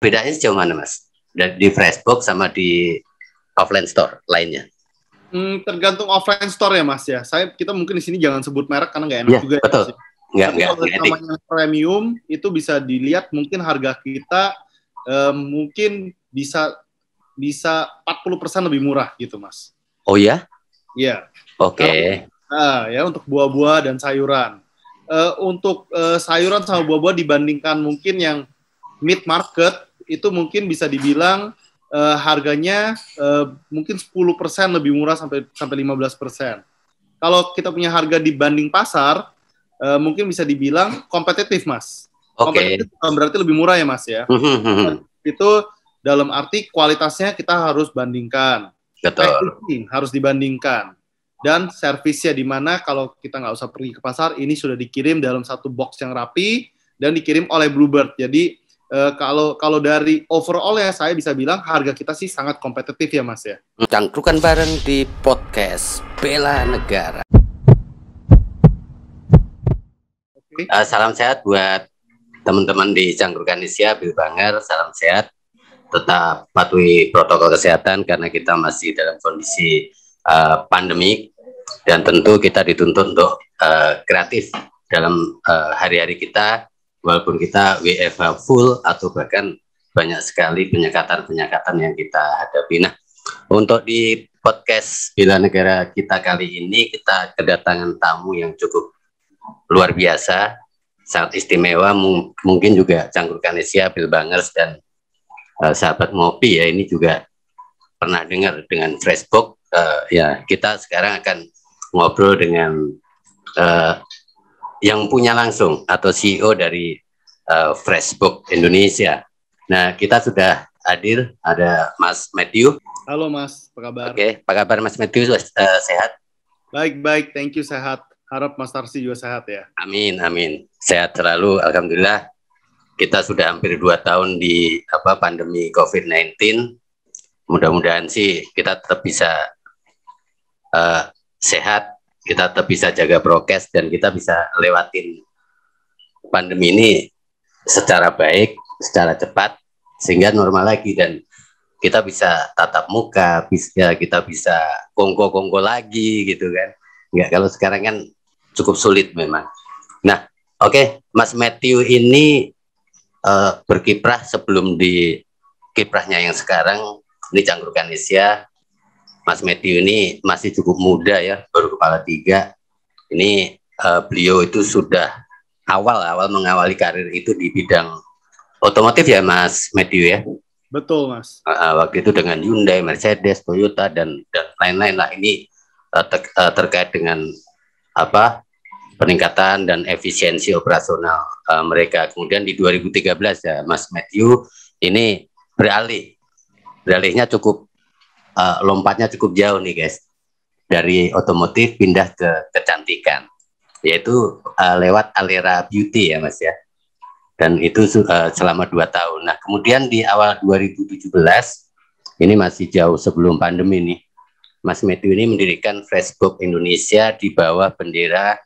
bedanya sejauh mana mas di Facebook sama di offline store lainnya hmm, tergantung offline store ya mas ya saya kita mungkin di sini jangan sebut merek karena nggak enak iya, ya, juga betul. ya, nggak nggak namanya premium itu bisa dilihat mungkin harga kita eh, mungkin bisa bisa 40% lebih murah gitu mas oh ya iya oke nah, ya untuk buah-buah dan sayuran uh, untuk uh, sayuran sama buah-buah dibandingkan mungkin yang mid market itu mungkin bisa dibilang uh, harganya uh, mungkin 10% lebih murah sampai sampai 15%. Kalau kita punya harga dibanding pasar, uh, mungkin bisa dibilang kompetitif, Mas. Okay. Kompetitif berarti lebih murah ya, Mas ya. Hmm, hmm, hmm, itu dalam arti kualitasnya kita harus bandingkan. Packaging harus dibandingkan. Dan servisnya di mana kalau kita nggak usah pergi ke pasar, ini sudah dikirim dalam satu box yang rapi dan dikirim oleh Bluebird. Jadi uh, kalau kalau dari overall ya saya bisa bilang harga kita sih sangat kompetitif ya Mas ya. Cangkrukan bareng di podcast Bela Negara. Okay. Uh, eh, salam sehat buat teman-teman di Cangkrukan Indonesia, Bill Banger, salam sehat. Tetap patuhi protokol kesehatan karena kita masih dalam kondisi uh, eh, pandemik dan tentu kita dituntut untuk uh, kreatif dalam hari-hari uh, hari -hari kita walaupun kita WFH full atau bahkan banyak sekali penyekatan-penyekatan yang kita hadapi. Nah, untuk di podcast Bila Negara kita kali ini kita kedatangan tamu yang cukup luar biasa, sangat istimewa, mungkin juga Canggur Kanesia, Bill Bangers dan uh, sahabat Ngopi ya ini juga pernah dengar dengan Facebook. Uh, eh, ya, kita sekarang akan ngobrol dengan uh, yang punya langsung atau CEO dari uh, Freshbook Indonesia. Nah, kita sudah hadir ada Mas Matthew. Halo Mas, apa kabar? Oke, apa kabar Mas Matthew? Uh, sehat? Baik, baik. Thank you sehat. Harap Mas Tarsi juga sehat ya. Amin, amin. Sehat selalu, alhamdulillah. Kita sudah hampir dua tahun di apa pandemi COVID-19. Mudah-mudahan sih kita tetap bisa uh, sehat kita tetap bisa jaga prokes dan kita bisa lewatin pandemi ini secara baik, secara cepat sehingga normal lagi dan kita bisa tatap muka, bisa ya, kita bisa kongko-kongko lagi gitu kan. Enggak kalau sekarang kan cukup sulit memang. Nah, oke, okay, Mas Matthew ini uh, berkiprah sebelum di kiprahnya yang sekarang di Cangkrukan Indonesia Mas Matthew ini masih cukup muda ya, baru kepala tiga. Ini uh, beliau itu sudah awal-awal mengawali karir itu di bidang otomotif ya Mas Matthew ya. Betul Mas. Uh, waktu itu dengan Hyundai, Mercedes, Toyota dan dan lain-lain lah ini uh, ter, uh, terkait dengan apa peningkatan dan efisiensi operasional uh, mereka. Kemudian di 2013 ya Mas Matthew ini beralih beralihnya cukup uh, lompatnya cukup jauh nih guys dari otomotif pindah ke kecantikan yaitu uh, lewat Alera Beauty ya Mas ya dan itu uh, selama dua tahun. Nah kemudian di awal 2017 ini masih jauh sebelum pandemi nih Mas Matthew ini mendirikan Facebook Indonesia di bawah bendera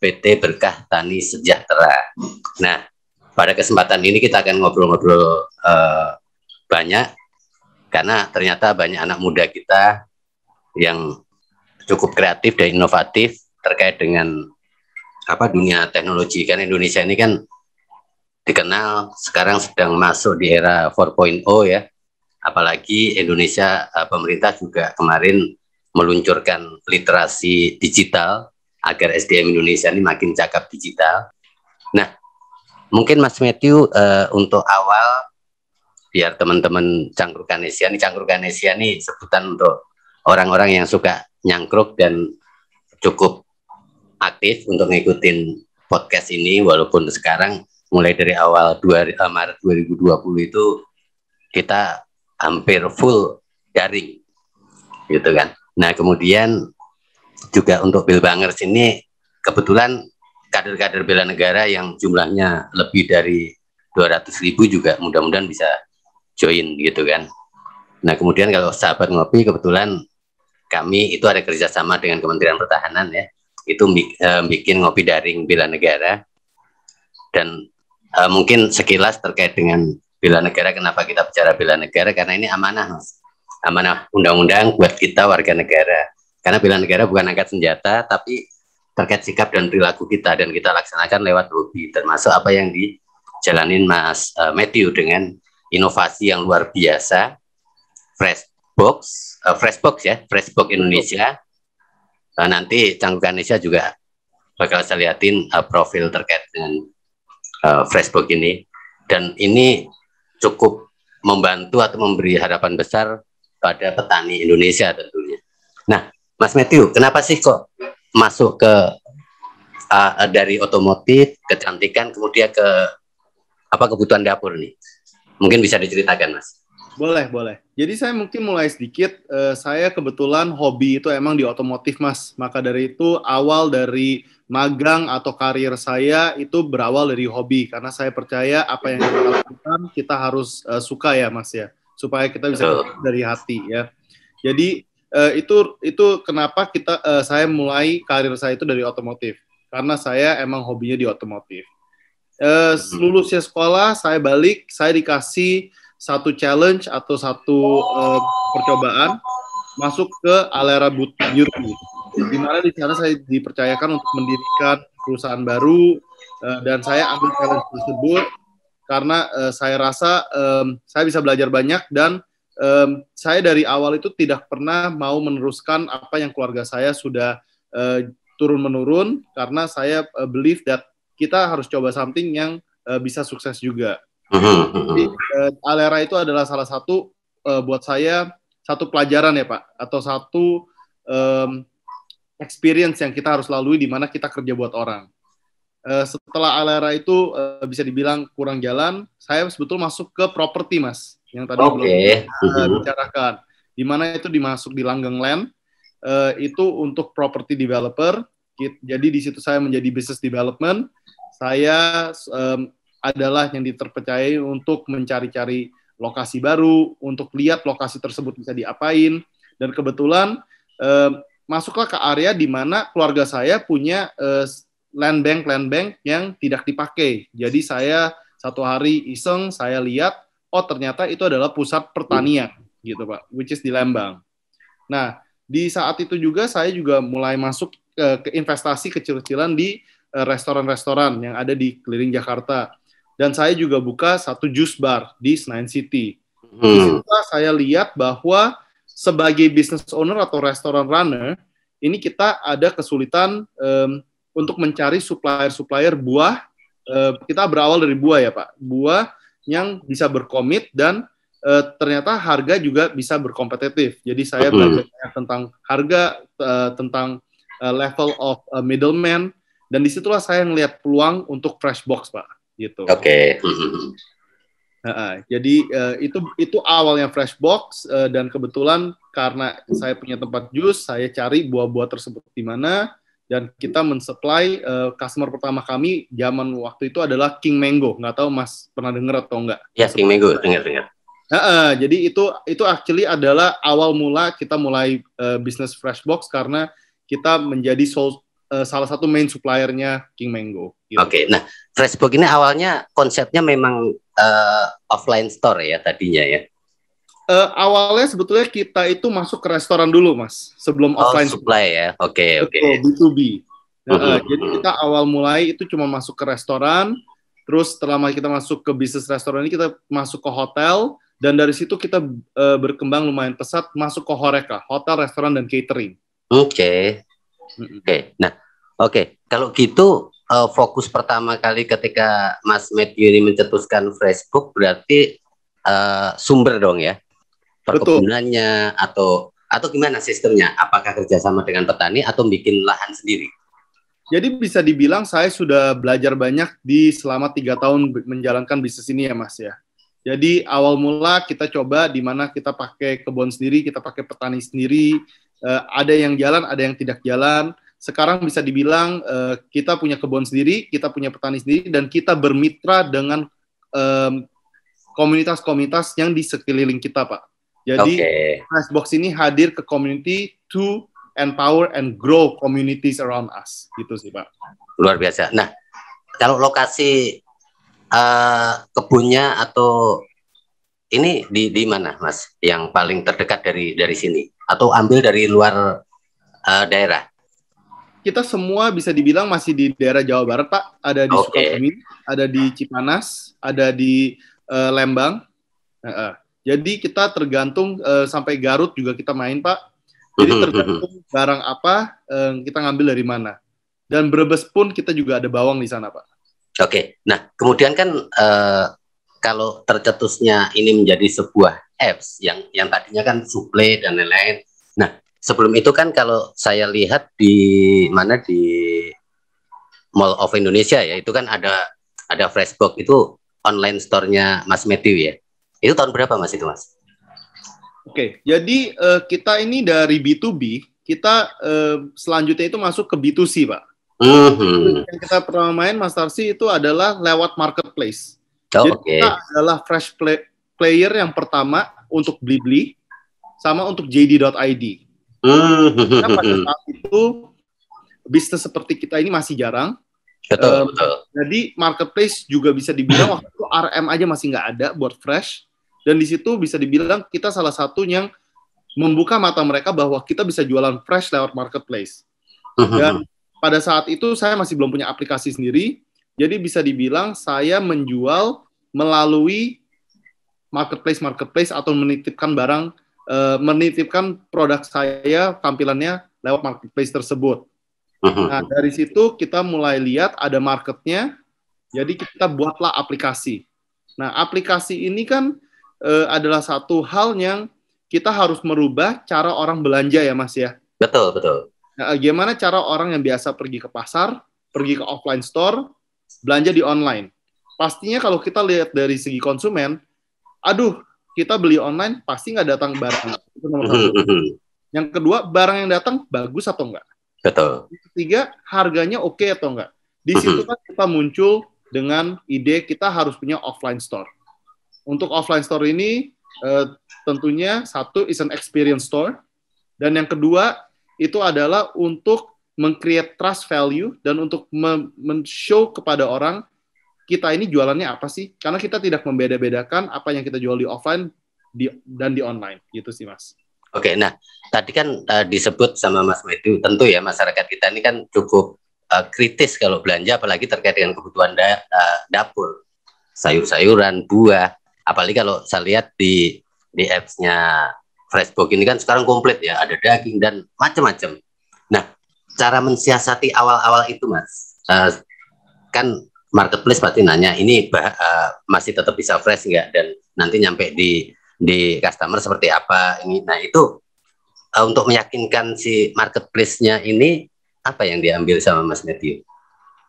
PT Berkah Tani Sejahtera. Nah pada kesempatan ini kita akan ngobrol-ngobrol uh, banyak karena ternyata banyak anak muda kita yang cukup kreatif dan inovatif terkait dengan apa dunia teknologi kan Indonesia ini kan dikenal sekarang sedang masuk di era 4.0 ya apalagi Indonesia eh, pemerintah juga kemarin meluncurkan literasi digital agar SDM Indonesia ini makin cakap digital. Nah, mungkin Mas Matthew uh, untuk awal biar teman-teman cangkruk nih cangkruk nih sebutan untuk orang-orang yang suka nyangkruk dan cukup aktif untuk ngikutin podcast ini walaupun sekarang mulai dari awal 2 eh, Maret 2020 itu kita hampir full daring gitu kan. Nah, kemudian juga untuk Bilbangers ini kebetulan kader-kader bela negara yang jumlahnya lebih dari ratus ribu juga mudah-mudahan bisa join gitu kan. Nah kemudian kalau sahabat ngopi kebetulan kami itu ada kerjasama dengan Kementerian Pertahanan ya, itu uh, bikin ngopi daring bila negara dan uh, mungkin sekilas terkait dengan bila negara kenapa kita bicara bila negara karena ini amanah amanah undang-undang buat kita warga negara karena bila negara bukan angkat senjata tapi terkait sikap dan perilaku kita dan kita laksanakan lewat hobi termasuk apa yang dijalanin mas uh, Matthew dengan inovasi yang luar biasa Freshbox uh, Freshbox ya Freshbox Indonesia uh, nanti Canggung Indonesia juga bakal saya liatin uh, profil terkait dengan uh, Freshbox ini dan ini cukup membantu atau memberi harapan besar pada petani Indonesia tentunya. Nah, Mas Matthew, kenapa sih kok masuk ke uh, dari otomotif, kecantikan, kemudian ke apa kebutuhan dapur nih? Mungkin bisa diceritakan, Mas. Boleh, boleh. Jadi saya mungkin mulai sedikit. Uh, saya kebetulan hobi itu emang di otomotif, Mas. Maka dari itu awal dari magang atau karir saya itu berawal dari hobi. Karena saya percaya apa yang kita lakukan kita harus uh, suka ya, Mas ya. Supaya kita bisa uh. dari hati ya. Jadi uh, itu itu kenapa kita uh, saya mulai karir saya itu dari otomotif. Karena saya emang hobinya di otomotif uh, eh, hmm. lulusnya sekolah saya balik saya dikasih satu challenge atau satu uh, percobaan masuk ke Alera Beauty di mana di sana saya dipercayakan untuk mendirikan perusahaan baru uh, dan saya ambil challenge tersebut karena uh, saya rasa um, saya bisa belajar banyak dan um, saya dari awal itu tidak pernah mau meneruskan apa yang keluarga saya sudah uh, turun menurun karena saya uh, believe that kita harus coba something yang uh, bisa sukses juga. Mm-hmm, mm-hmm. Jadi uh, Alera itu adalah salah satu uh, buat saya satu pelajaran ya Pak atau satu um, experience yang kita harus lalui di mana kita kerja buat orang. Uh, setelah Alera itu uh, bisa dibilang kurang jalan, saya sebetulnya masuk ke properti Mas yang tadi okay. belum uh, bicarakan. Di mana itu dimasuk di Langgeng Land uh, itu untuk property developer jadi di situ saya menjadi business development. Saya um, adalah yang diterpercaya untuk mencari-cari lokasi baru, untuk lihat lokasi tersebut bisa diapain. Dan kebetulan um, masuklah ke area di mana keluarga saya punya uh, land bank land bank yang tidak dipakai. Jadi saya satu hari iseng saya lihat, oh ternyata itu adalah pusat pertanian gitu pak, which is di Lembang. Nah di saat itu juga saya juga mulai masuk ke investasi kecil-kecilan di eh, restoran-restoran yang ada di keliling Jakarta. Dan saya juga buka satu jus bar di Senayan City. Hmm. saya lihat bahwa sebagai business owner atau restoran runner, ini kita ada kesulitan um, untuk mencari supplier-supplier buah. Uh, kita berawal dari buah ya Pak. Buah yang bisa berkomit dan uh, ternyata harga juga bisa berkompetitif. Jadi saya hmm. belajar hmm. tentang harga, uh, tentang uh, level of uh, middleman dan disitulah saya melihat peluang untuk fresh box pak gitu. Oke. Okay. Uh, jadi uh, itu itu awalnya fresh box uh, dan kebetulan karena saya punya tempat jus, saya cari buah-buah tersebut di mana dan kita mensupply uh, customer pertama kami zaman waktu itu adalah King Mango. Nggak tahu Mas pernah dengar atau enggak? Ya, King Mango, dengar-dengar. Uh, uh, jadi itu itu actually adalah awal mula kita mulai uh, bisnis fresh box karena kita menjadi uh, salah satu main suppliernya King Mango. Gitu. Oke, okay, nah Freshbook ini awalnya konsepnya memang uh, offline store ya tadinya ya. Uh, awalnya sebetulnya kita itu masuk ke restoran dulu mas sebelum oh, offline supply ya oke okay, oke okay. B2B nah, uh, jadi kita awal mulai itu cuma masuk ke restoran terus setelah kita masuk ke bisnis restoran ini kita masuk ke hotel dan dari situ kita uh, berkembang lumayan pesat masuk ke horeca hotel restoran dan catering Oke. Okay. Oke. Okay. Nah, oke. Okay. Kalau gitu uh, fokus pertama kali ketika Mas Matthew ini mencetuskan Facebook berarti uh, sumber dong ya. Perkebunannya Betul. atau atau gimana sistemnya? Apakah kerjasama dengan petani atau bikin lahan sendiri? Jadi bisa dibilang saya sudah belajar banyak di selama tiga tahun menjalankan bisnis ini ya Mas ya. Jadi awal mula kita coba di mana kita pakai kebun sendiri, kita pakai petani sendiri, uh, ada yang jalan, ada yang tidak jalan. Sekarang bisa dibilang uh, kita punya kebun sendiri, kita punya petani sendiri, dan kita bermitra dengan komunitas-komunitas um, yang di sekeliling kita, Pak. Jadi okay. Icebox ini hadir ke community to empower and grow communities around us, gitu sih, Pak. Luar biasa. Nah, kalau lokasi uh, kebunnya atau ini di di mana, Mas? Yang paling terdekat dari dari sini? atau ambil dari luar uh, daerah? Kita semua bisa dibilang masih di daerah Jawa Barat, Pak. Ada di okay. Sukabumi, ada di Cipanas, ada di uh, Lembang. Uh, uh. Jadi kita tergantung uh, sampai Garut juga kita main, Pak. Jadi mhm, tergantung mhm. barang apa uh, kita ngambil dari mana. Dan Brebes pun kita juga ada bawang di sana, Pak. Oke. Okay. Nah, kemudian kan uh, kalau tercetusnya ini menjadi sebuah apps yang yang tadinya kan suplai dan lain-lain. Nah, sebelum itu kan kalau saya lihat di mana di Mall of Indonesia ya, itu kan ada ada Freshbox itu online store-nya Mas Matthew ya. Itu tahun berapa Mas itu Mas? Oke, jadi uh, kita ini dari B2B, kita uh, selanjutnya itu masuk ke B2C, Pak. Mm-hmm. Yang kita pertama main Mas Tarsi itu adalah lewat marketplace. Oh, Jadi okay. kita adalah fresh play, player yang pertama untuk Blibli sama untuk JD.id. Hmm. Karena pada saat itu bisnis seperti kita ini masih jarang. Betul, um, betul. Jadi marketplace juga bisa dibilang waktu itu RM aja masih nggak ada buat fresh. Dan di situ bisa dibilang kita salah satu yang membuka mata mereka bahwa kita bisa jualan fresh lewat marketplace. Dan hmm. pada saat itu saya masih belum punya aplikasi sendiri. Jadi bisa dibilang saya menjual melalui marketplace marketplace atau menitipkan barang uh, menitipkan produk saya tampilannya lewat marketplace tersebut. Nah dari situ kita mulai lihat ada marketnya, jadi kita buatlah aplikasi. Nah aplikasi ini kan uh, adalah satu hal yang kita harus merubah cara orang belanja ya Mas ya. Betul betul. Nah, gimana cara orang yang biasa pergi ke pasar, pergi ke offline store, belanja di online? Pastinya kalau kita lihat dari segi konsumen, aduh kita beli online pasti nggak datang barang. Itu nomor satu. Yang kedua, barang yang datang bagus atau enggak. Betul. Yang ketiga, harganya oke okay atau enggak. Di hmm. situ kan kita muncul dengan ide kita harus punya offline store. Untuk offline store ini eh, tentunya satu is an experience store dan yang kedua itu adalah untuk mengcreate trust value dan untuk men-show kepada orang kita ini jualannya apa sih? Karena kita tidak membeda-bedakan apa yang kita jual di offline di, dan di online, gitu sih mas. Oke, nah tadi kan uh, disebut sama Mas Medu, tentu ya masyarakat kita ini kan cukup uh, kritis kalau belanja, apalagi terkait dengan kebutuhan da uh, dapur, sayur-sayuran, buah. Apalagi kalau saya lihat di di apps-nya Facebook ini kan sekarang komplit ya, ada daging dan macam-macam. Nah, cara mensiasati awal-awal itu, Mas, uh, kan marketplace pasti nanya ini bah, eh, uh, masih tetap bisa fresh nggak dan nanti nyampe di di customer seperti apa ini. Nah itu uh, untuk meyakinkan si marketplace-nya ini apa yang diambil sama Mas Matthew?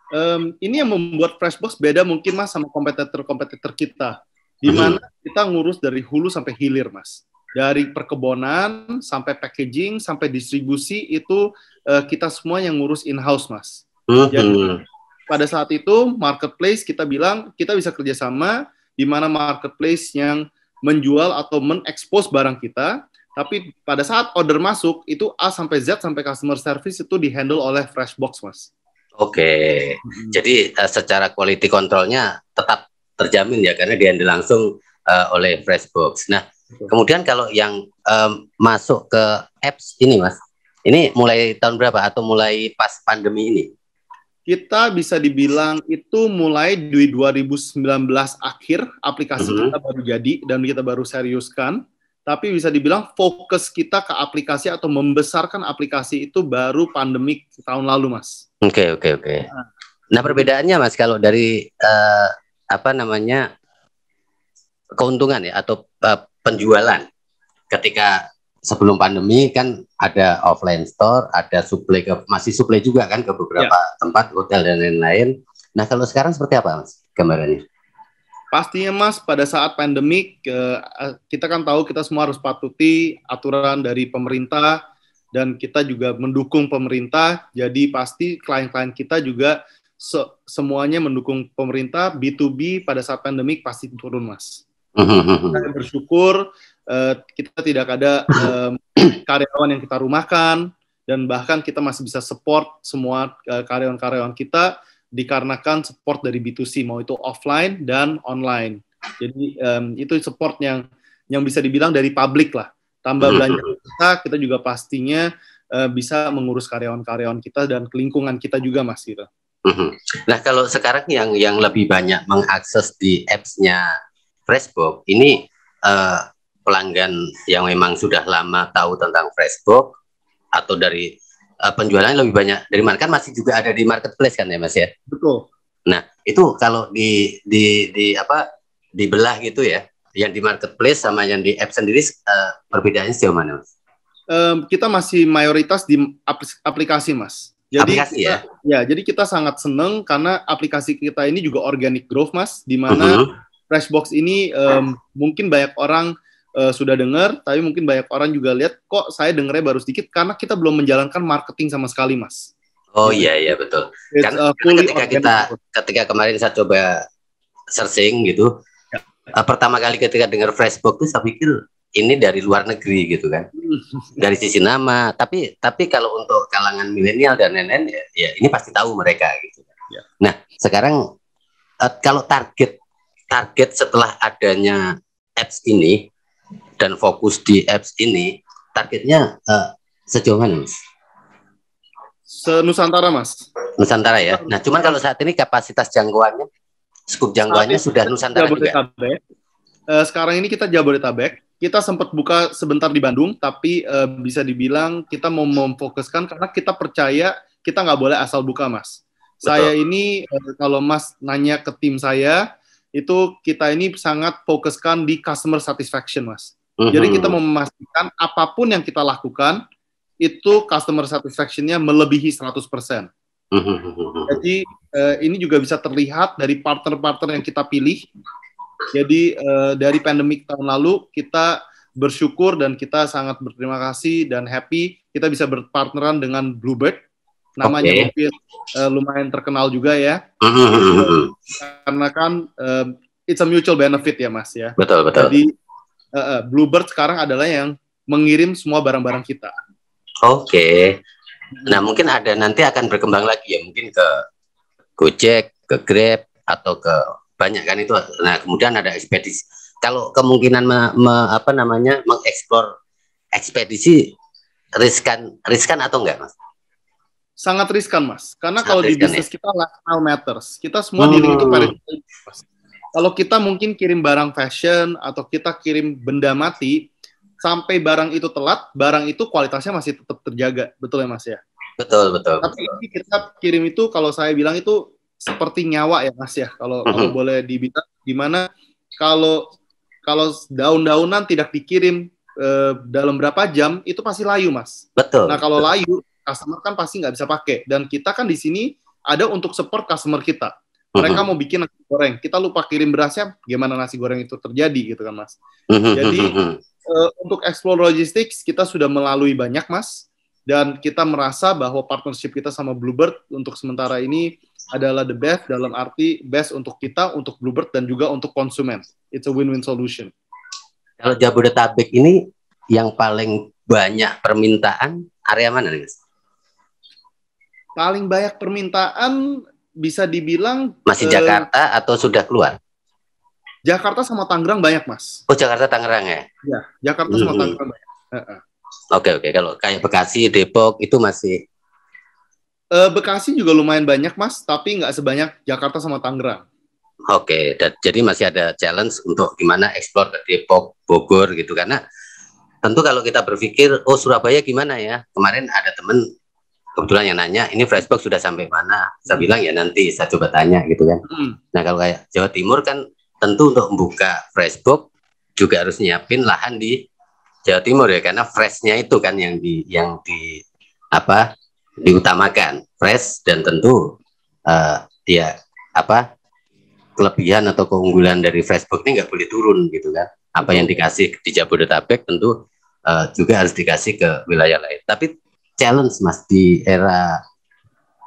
Um, ini yang membuat Freshbox beda mungkin Mas sama kompetitor-kompetitor kita. Di hmm. mana hmm. kita ngurus dari hulu sampai hilir, Mas. Dari perkebunan sampai packaging sampai distribusi itu uh, kita semua yang ngurus in-house, Mas. Hmm. Jadi pada saat itu marketplace kita bilang kita bisa kerjasama di mana marketplace yang menjual atau menekspos barang kita tapi pada saat order masuk itu A sampai Z sampai customer service itu dihandle oleh Freshbox mas. Oke, hmm. jadi uh, secara quality controlnya tetap terjamin ya karena dihandle langsung uh, oleh Freshbox. Nah, kemudian kalau yang um, masuk ke apps ini mas, ini mulai tahun berapa atau mulai pas pandemi ini? kita bisa dibilang itu mulai di 2019 akhir aplikasi uh mm-hmm. -huh. kita baru jadi dan kita baru seriuskan. Tapi bisa dibilang fokus kita ke aplikasi atau membesarkan aplikasi itu baru pandemik tahun lalu, Mas. Oke, okay, oke, okay, oke. Okay. Nah. nah, perbedaannya Mas kalau dari uh, apa namanya keuntungan ya atau uh, penjualan ketika sebelum pandemi kan ada offline store, ada suplai ke masih supply juga kan ke beberapa ya. tempat hotel dan lain-lain. Nah kalau sekarang seperti apa mas gambarannya? Pastinya mas pada saat pandemik eh, kita kan tahu kita semua harus patuti aturan dari pemerintah dan kita juga mendukung pemerintah. Jadi pasti klien-klien kita juga se semuanya mendukung pemerintah B2B pada saat pandemik pasti turun mas. Hmm, hmm, hmm, Saya bersyukur Eh, kita tidak ada um, karyawan yang kita rumahkan dan bahkan kita masih bisa support semua karyawan eh, karyawan-karyawan kita dikarenakan support dari B2C mau itu offline dan online. Jadi um, itu support yang yang bisa dibilang dari publik lah. Tambah hmm. belanja kita, kita juga pastinya uh, bisa mengurus karyawan-karyawan kita dan lingkungan kita juga mas lah gitu. hmm. Nah kalau sekarang yang yang lebih banyak mengakses di apps-nya Facebook ini uh, pelanggan yang memang sudah lama tahu tentang Facebook atau dari uh, eh, penjualan lebih banyak dari mana kan masih juga ada di marketplace kan ya Mas ya? Betul. Nah, itu kalau di di di apa dibelah gitu ya, yang di marketplace sama yang di app sendiri uh, perbedaannya sejauh mana Mas? Um, kita masih mayoritas di aplikasi Mas. Jadi aplikasi ya? kita, ya. Ya, jadi kita sangat seneng karena aplikasi kita ini juga organic growth Mas, di mana uh mm-hmm. -huh. Freshbox ini um, mungkin banyak orang uh, sudah dengar, tapi mungkin banyak orang juga lihat kok saya dengarnya baru sedikit karena kita belum menjalankan marketing sama sekali, Mas. Oh iya iya betul. It's, uh, karena ketika organic. kita ketika kemarin saya coba searching gitu, ya. uh, pertama kali ketika dengar Facebook tuh saya pikir ini dari luar negeri gitu kan. Hmm. dari sisi nama, tapi tapi kalau untuk kalangan milenial dan nenek ya, ya ini pasti tahu mereka gitu. Ya. Nah, sekarang uh, kalau target target setelah adanya apps ini dan fokus di apps ini targetnya uh, sejauh mana mas? Senusantara mas. Nusantara ya. Nah cuman kalau saat ini kapasitas jangkauannya, skup jangkauannya sudah Nusantara juga. Uh, sekarang ini kita Jabodetabek. Kita sempat buka sebentar di Bandung, tapi uh, bisa dibilang kita mau memfokuskan karena kita percaya kita nggak boleh asal buka mas. Betul. Saya ini uh, kalau mas nanya ke tim saya itu kita ini sangat fokuskan di customer satisfaction mas jadi kita memastikan apapun yang kita lakukan itu customer satisfaction-nya melebihi 100%. mm Jadi eh, ini juga bisa terlihat dari partner-partner yang kita pilih. Jadi eh, dari pandemik tahun lalu kita bersyukur dan kita sangat berterima kasih dan happy kita bisa berpartneran dengan Bluebird namanya okay. mungkin eh, lumayan terkenal juga ya karena kan eh, it's a mutual benefit ya mas ya betul betul jadi uh, Bluebird sekarang adalah yang mengirim semua barang-barang kita. Oke. Okay. Nah, mungkin ada nanti akan berkembang lagi ya, mungkin ke Gojek, ke Grab atau ke banyak kan itu. Nah, kemudian ada ekspedisi. Kalau kemungkinan me, me, apa namanya mengeksplor ekspedisi riskan riskan atau enggak, Mas? Sangat riskan, Mas. Karena Sangat kalau riskan, di bisnis ya? kita lah matters. Kita semua hmm. diri itu perilaku, Mas. Kalau kita mungkin kirim barang fashion atau kita kirim benda mati, sampai barang itu telat, barang itu kualitasnya masih tetap terjaga, betul ya Mas ya? Betul betul. Tapi betul. kita kirim itu kalau saya bilang itu seperti nyawa ya Mas ya. Kalau kalau boleh dibilang gimana kalau kalau daun-daunan tidak dikirim eh, dalam berapa jam itu pasti layu Mas. Betul. Nah kalau betul. layu customer kan pasti nggak bisa pakai dan kita kan di sini ada untuk support customer kita. Mereka mau bikin nasi goreng, kita lupa kirim berasnya, gimana nasi goreng itu terjadi gitu kan mas. Jadi uh, untuk explore logistics kita sudah melalui banyak mas, dan kita merasa bahwa partnership kita sama Bluebird untuk sementara ini adalah the best dalam arti best untuk kita, untuk Bluebird dan juga untuk konsumen. It's a win-win solution. Kalau Jabodetabek ini yang paling banyak permintaan area mana nih? Paling banyak permintaan bisa dibilang masih uh, Jakarta atau sudah keluar? Jakarta sama Tangerang banyak, Mas. Oh, Jakarta Tangerang ya? Ya, Jakarta sama hmm. Tangerang banyak. Oke, oke. Kalau kayak Bekasi, Depok itu masih uh, Bekasi juga lumayan banyak, Mas, tapi nggak sebanyak Jakarta sama Tangerang. Oke, okay. jadi masih ada challenge untuk gimana eksplor ke Depok, Bogor gitu karena tentu kalau kita berpikir oh Surabaya gimana ya? Kemarin ada temen kebetulan yang nanya ini Facebook sudah sampai mana saya hmm. bilang ya nanti saya coba tanya gitu kan hmm. nah kalau kayak Jawa Timur kan tentu untuk membuka Facebook juga harus nyiapin lahan di Jawa Timur ya karena freshnya itu kan yang di yang di apa diutamakan fresh dan tentu uh, ya apa kelebihan atau keunggulan dari Facebook ini nggak boleh turun gitu kan apa yang dikasih di Jabodetabek tentu uh, juga harus dikasih ke wilayah lain tapi challenge mas di era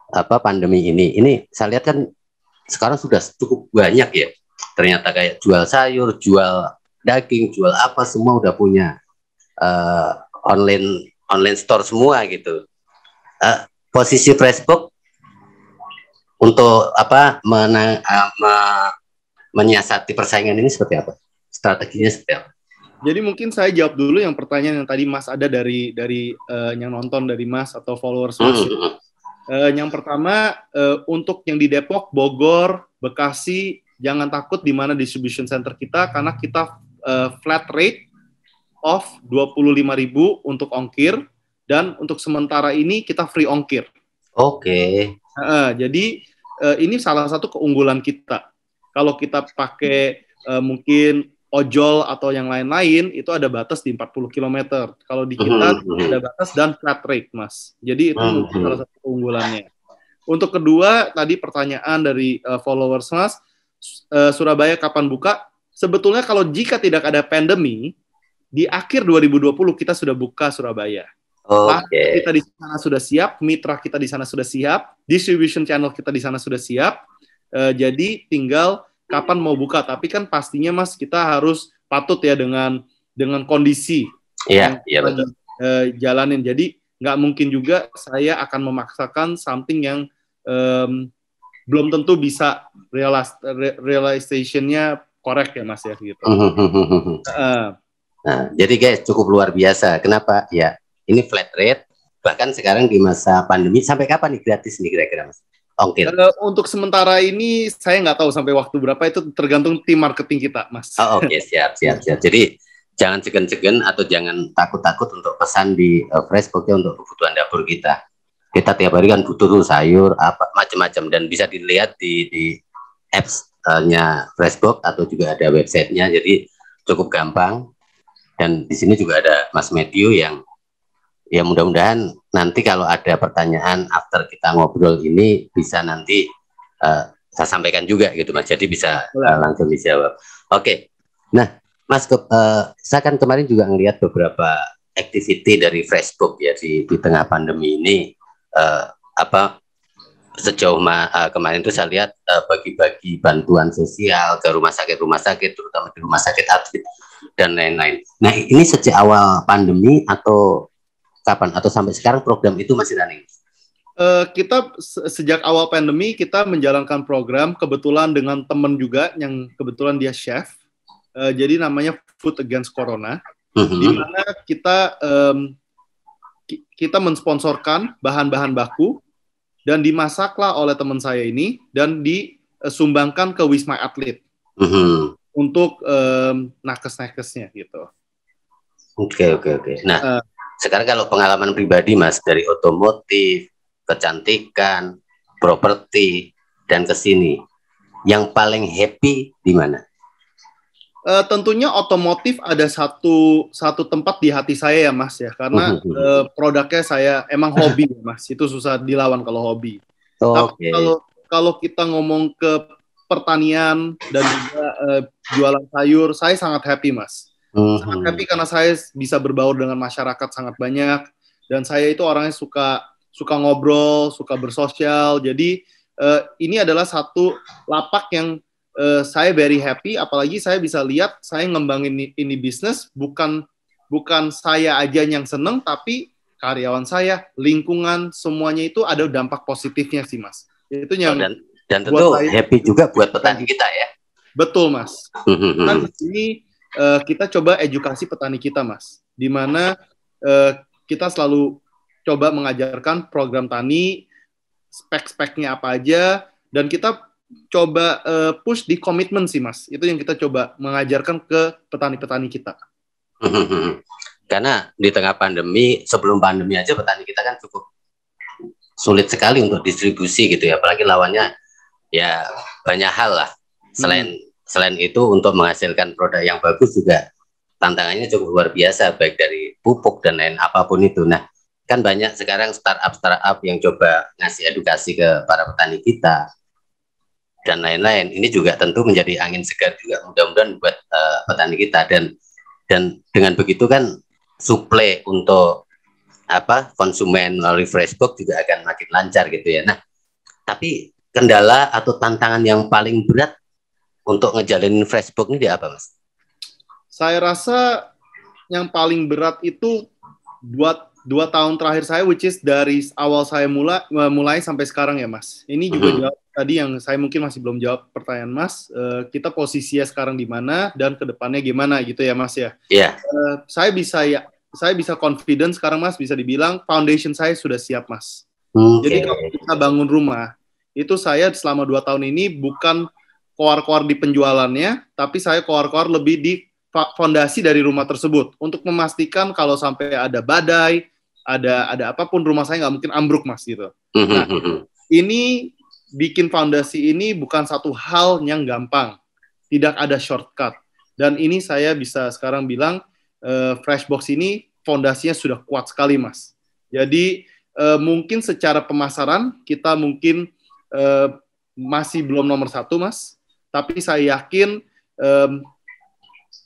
apa pandemi ini ini saya lihat kan sekarang sudah cukup banyak ya ternyata kayak jual sayur jual daging jual apa semua udah punya uh, online online store semua gitu uh, posisi Facebook untuk apa menang, uh, eh, me, menyiasati persaingan ini seperti apa strateginya seperti apa jadi mungkin saya jawab dulu yang pertanyaan yang tadi Mas ada dari dari uh, yang nonton dari Mas atau followers Mas. Hmm. Uh, yang pertama uh, untuk yang di Depok, Bogor, Bekasi, jangan takut di mana distribution center kita karena kita uh, flat rate off 25.000 untuk ongkir dan untuk sementara ini kita free ongkir. Oke. Okay. Uh, jadi uh, ini salah satu keunggulan kita. Kalau kita pakai uh, mungkin ojol atau yang lain-lain itu ada batas di 40 km. Kalau di kita mm ada batas dan flat rate, Mas. Jadi itu hmm, hmm. salah satu keunggulannya. Untuk kedua, tadi pertanyaan dari uh, followers Mas, uh, Surabaya kapan buka? Sebetulnya kalau jika tidak ada pandemi, di akhir 2020 kita sudah buka Surabaya. Oke. Okay. Kita di sana sudah siap, mitra kita di sana sudah siap, distribution channel kita di sana sudah siap. Uh, jadi tinggal kapan mau buka tapi kan pastinya Mas kita harus patut ya dengan dengan kondisi yeah, yang iya, betul. Uh, jalanin. Jadi nggak mungkin juga saya akan memaksakan something yang um, belum tentu bisa realis realizationnya korek ya mas ya gitu. uh. Nah, jadi guys cukup luar biasa. Kenapa? Ya ini flat rate. Bahkan sekarang di masa pandemi sampai kapan nih gratis nih kira-kira mas? ongkir? Uh, eh, untuk sementara ini saya nggak tahu sampai waktu berapa itu tergantung tim marketing kita, Mas. Oh, Oke, okay. siap, siap, siap. Jadi jangan segan-segan atau jangan takut-takut untuk pesan di uh, ya untuk kebutuhan dapur kita. Kita tiap hari kan butuh tuh sayur apa macam-macam dan bisa dilihat di di apps-nya Facebook atau juga ada websitenya. Jadi cukup gampang. Dan di sini juga ada Mas Matthew yang ya mudah-mudahan nanti kalau ada pertanyaan after kita ngobrol ini bisa nanti uh, saya sampaikan juga gitu mas jadi bisa uh, langsung dijawab oke okay. nah mas ke, uh, saya kan kemarin juga ngelihat beberapa activity dari Facebook ya di, di tengah pandemi ini uh, apa sejauh ma, uh, kemarin itu saya lihat bagi bagi-bagi bantuan sosial ke rumah sakit rumah sakit terutama di rumah sakit atlet dan lain-lain nah ini sejak awal pandemi atau kapan atau sampai sekarang program itu masih running? Uh, kita sejak awal pandemi kita menjalankan program kebetulan dengan teman juga yang kebetulan dia chef, uh, jadi namanya Food Against Corona, mm-hmm. di mana kita um, kita mensponsorkan bahan-bahan baku dan dimasaklah oleh teman saya ini dan disumbangkan ke Wisma Atlet mm-hmm. untuk um, nakes-nakesnya gitu. Oke okay, oke okay, oke. Okay. Nah. Uh, sekarang kalau pengalaman pribadi Mas dari otomotif, kecantikan, properti dan kesini, yang paling happy di mana? E, tentunya otomotif ada satu satu tempat di hati saya ya Mas ya karena uh, produknya saya emang hobi ya Mas itu susah dilawan kalau hobi. Oh, Tapi okay. kalau kalau kita ngomong ke pertanian dan juga e, jualan sayur saya sangat happy Mas hmm. sangat happy karena saya bisa berbaur dengan masyarakat sangat banyak dan saya itu orangnya suka suka ngobrol suka bersosial jadi uh, ini adalah satu lapak yang uh, saya very happy apalagi saya bisa lihat saya ngembangin ini, ini bisnis bukan bukan saya aja yang seneng tapi karyawan saya lingkungan semuanya itu ada dampak positifnya sih mas itu yang dan, dan tentu saya, happy juga buat petani kita ya betul mas kan di sini uh, kita coba edukasi petani kita, Mas. Di mana uh, kita selalu coba mengajarkan program tani, spek-speknya apa aja, dan kita coba uh, push di komitmen sih, Mas. Itu yang kita coba mengajarkan ke petani-petani kita. Karena di tengah pandemi, sebelum pandemi aja petani kita kan cukup sulit sekali untuk distribusi gitu ya, apalagi lawannya ya banyak hal lah selain hmm selain itu untuk menghasilkan produk yang bagus juga tantangannya cukup luar biasa baik dari pupuk dan lain apapun itu. Nah, kan banyak sekarang startup startup yang coba ngasih edukasi ke para petani kita dan lain-lain. Ini juga tentu menjadi angin segar juga mudah-mudahan buat uh, petani kita dan dan dengan begitu kan suplai untuk apa konsumen melalui Facebook juga akan makin lancar gitu ya. Nah, tapi kendala atau tantangan yang paling berat untuk ngejalin Facebook ini dia apa mas? Saya rasa yang paling berat itu buat dua tahun terakhir saya, which is dari awal saya mulai eh, mulai sampai sekarang ya mas. Ini juga mm -hmm. jawab tadi yang saya mungkin masih belum jawab pertanyaan mas. Uh, kita posisinya sekarang di mana dan kedepannya gimana gitu ya mas ya. Iya. Yeah. Uh, saya bisa ya, saya bisa confident sekarang mas bisa dibilang foundation saya sudah siap mas. Okay. Hmm, Jadi kalau kita bangun rumah itu saya selama dua tahun ini bukan koar-koar di penjualannya, tapi saya koar-koar lebih di fondasi dari rumah tersebut untuk memastikan kalau sampai ada badai, ada ada apapun rumah saya nggak mungkin ambruk mas gitu. Hmm, hmm, nah, hmm, ini bikin fondasi ini bukan satu hal yang gampang, tidak ada shortcut. Dan ini saya bisa sekarang bilang uh, eh, Freshbox ini fondasinya sudah kuat sekali mas. Jadi uh, mungkin secara pemasaran kita mungkin uh, masih belum nomor satu mas, tapi saya yakin um,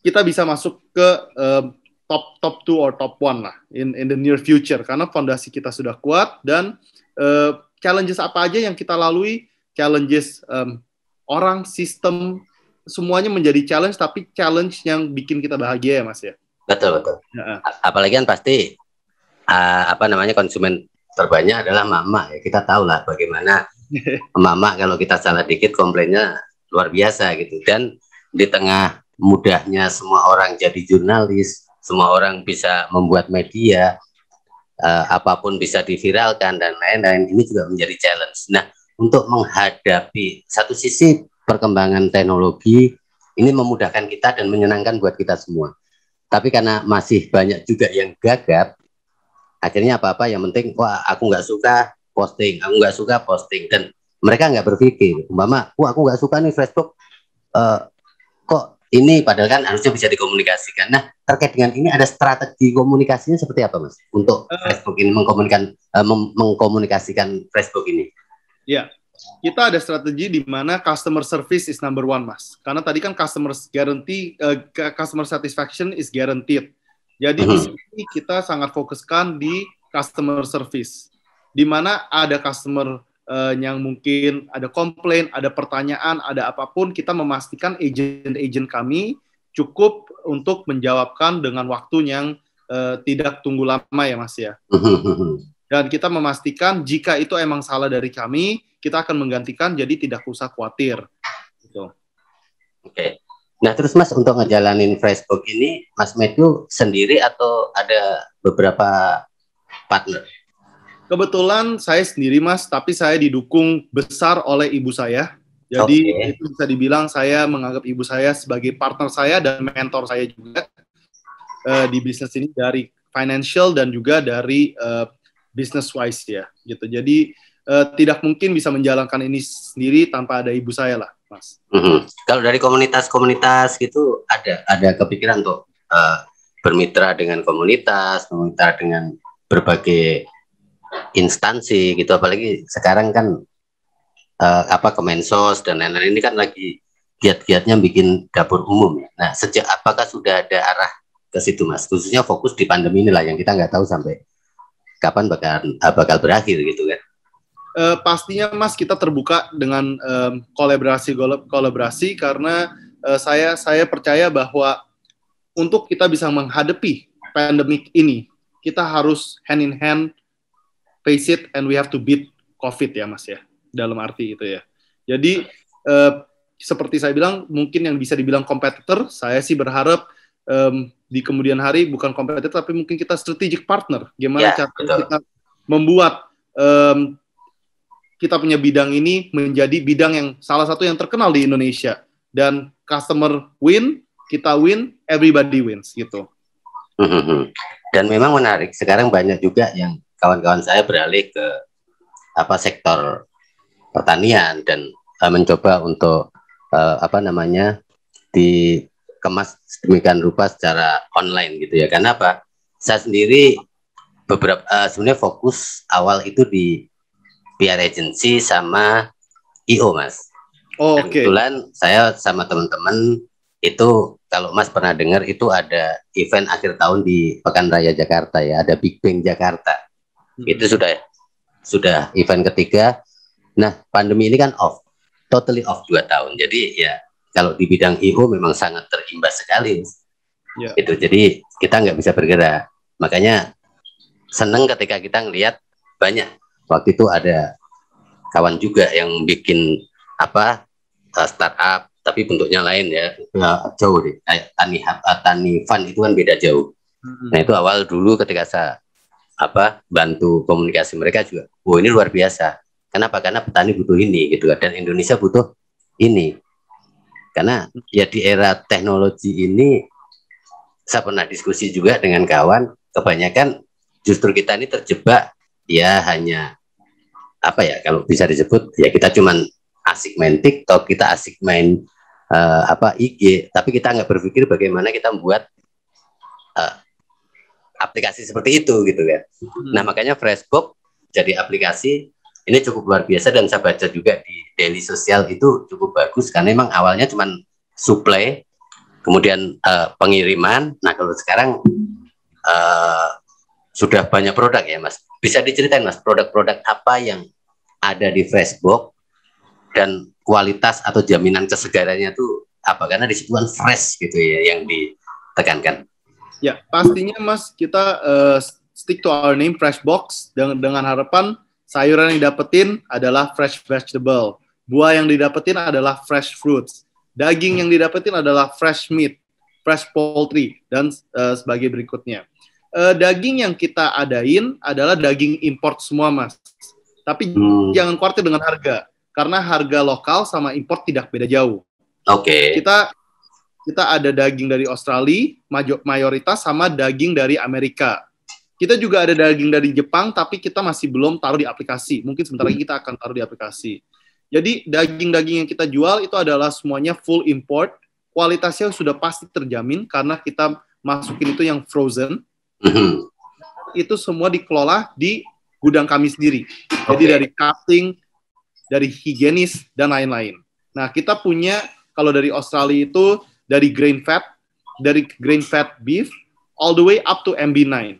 kita bisa masuk ke um, top top two or top one lah in in the near future karena fondasi kita sudah kuat dan uh, challenges apa aja yang kita lalui challenges um, orang sistem semuanya menjadi challenge tapi challenge yang bikin kita bahagia ya mas ya betul betul ya. apalagi kan pasti uh, apa namanya konsumen terbanyak adalah mama ya kita tahu lah bagaimana mama kalau kita salah dikit komplainnya luar biasa gitu dan di tengah mudahnya semua orang jadi jurnalis semua orang bisa membuat media uh, apapun bisa diviralkan dan lain-lain ini juga menjadi challenge nah untuk menghadapi satu sisi perkembangan teknologi ini memudahkan kita dan menyenangkan buat kita semua tapi karena masih banyak juga yang gagap akhirnya apa apa yang penting wah aku nggak suka posting aku nggak suka posting dan mereka nggak berpikir umpama wah aku nggak suka nih Facebook uh, kok ini padahal kan harusnya bisa dikomunikasikan nah terkait dengan ini ada strategi komunikasinya seperti apa mas untuk eh. Facebook ini mengkomunikasikan uh, eh, mengkomunikasikan Facebook ini ya kita ada strategi di mana customer service is number one mas karena tadi kan customer guarantee uh, customer satisfaction is guaranteed jadi uh -huh. di mhm. sini kita sangat fokuskan di customer service di mana ada customer uh, yang mungkin ada komplain, ada pertanyaan, ada apapun, kita memastikan agent-agent kami cukup untuk menjawabkan dengan waktu yang uh, tidak tunggu lama ya Mas ya. Dan kita memastikan jika itu emang salah dari kami, kita akan menggantikan jadi tidak usah khawatir. Gitu. Oke. Nah terus Mas untuk ngejalanin Facebook ini, Mas Matthew sendiri atau ada beberapa partner? Kebetulan saya sendiri Mas, tapi saya didukung besar oleh ibu saya. Jadi okay. itu bisa dibilang saya menganggap ibu saya sebagai partner saya dan mentor saya juga uh, di bisnis ini dari financial dan juga dari uh, business wise ya gitu. Jadi uh, tidak mungkin bisa menjalankan ini sendiri tanpa ada ibu saya lah, Mas. Mm-hmm. Kalau dari komunitas-komunitas gitu ada ada kepikiran untuk uh, bermitra dengan komunitas, bermitra dengan berbagai instansi gitu apalagi sekarang kan uh, apa Kemensos dan lain-lain ini kan lagi giat-giatnya bikin dapur umum ya. Nah, sejak apakah sudah ada arah ke situ Mas? Khususnya fokus di pandemi inilah yang kita nggak tahu sampai kapan bakal eh, bakal berakhir gitu kan. E, pastinya Mas kita terbuka dengan e, kolaborasi kolaborasi karena e, saya saya percaya bahwa untuk kita bisa menghadapi pandemik ini, kita harus hand in hand face it and we have to beat COVID ya Mas ya, dalam arti itu ya. Jadi eh, seperti saya bilang, mungkin yang bisa dibilang kompetitor, saya sih berharap um, di kemudian hari bukan kompetitor tapi mungkin kita strategic partner. Gimana yeah, cara betul. kita membuat um, kita punya bidang ini menjadi bidang yang salah satu yang terkenal di Indonesia dan customer win, kita win, everybody wins gitu. Mhm, mhm. Dan memang menarik. Sekarang banyak juga yang kawan-kawan saya beralih ke apa sektor pertanian dan uh, mencoba untuk uh, apa namanya dikemas demikian rupa secara online gitu ya. Karena apa? Saya sendiri beberapa uh, sebenarnya fokus awal itu di PR agency sama IO mas. Oh, Oke. Okay. Kebetulan saya sama teman-teman itu kalau Mas pernah dengar itu ada event akhir tahun di Pekan Raya Jakarta ya, ada Big Bang Jakarta. Hmm. Itu sudah ya? sudah event ketiga. Nah, pandemi ini kan off, totally off dua tahun. Jadi ya kalau di bidang IO memang sangat terimbas sekali. Yeah. Itu jadi kita nggak bisa bergerak. Makanya seneng ketika kita ngelihat banyak. Waktu itu ada kawan juga yang bikin apa eh, startup tapi bentuknya lain ya, ya. jauh deh tani tani fun itu kan beda jauh. Mm -hmm. Nah itu awal dulu ketika saya apa bantu komunikasi mereka juga. Wow ini luar biasa. Kenapa? Karena petani butuh ini gitu kan. dan Indonesia butuh ini. Karena ya di era teknologi ini saya pernah diskusi juga dengan kawan, kebanyakan justru kita ini terjebak ya hanya apa ya kalau bisa disebut ya kita cuman asik main TikTok, kita asik main uh, apa IG, tapi kita nggak berpikir bagaimana kita membuat uh, aplikasi seperti itu gitu kan. Hmm. Nah makanya Facebook jadi aplikasi ini cukup luar biasa dan saya baca juga di daily sosial itu cukup bagus karena memang awalnya cuma supply kemudian uh, pengiriman. Nah kalau sekarang uh, sudah banyak produk ya mas. Bisa diceritain mas produk-produk apa yang ada di Facebook dan kualitas atau jaminan kesegarannya tuh apa karena di kan fresh gitu ya yang ditekankan. Ya, pastinya Mas kita uh, stick to our name Fresh Box dengan, dengan harapan sayuran yang didapetin adalah fresh vegetable, buah yang didapetin adalah fresh fruits, daging yang didapetin adalah fresh meat, fresh poultry dan uh, sebagai berikutnya. Uh, daging yang kita adain adalah daging import semua, Mas. Tapi hmm. jangan khawatir dengan harga karena harga lokal sama import tidak beda jauh. Oke. Okay. Kita kita ada daging dari Australia mayoritas sama daging dari Amerika. Kita juga ada daging dari Jepang tapi kita masih belum taruh di aplikasi. Mungkin sebentar lagi kita akan taruh di aplikasi. Jadi daging-daging yang kita jual itu adalah semuanya full import, kualitasnya sudah pasti terjamin karena kita masukin itu yang frozen. Mm-hmm. itu semua dikelola di gudang kami sendiri. Jadi okay. dari cutting, dari higienis dan lain-lain. Nah, kita punya kalau dari Australia itu dari grain fat, dari grain fat beef, all the way up to MB9.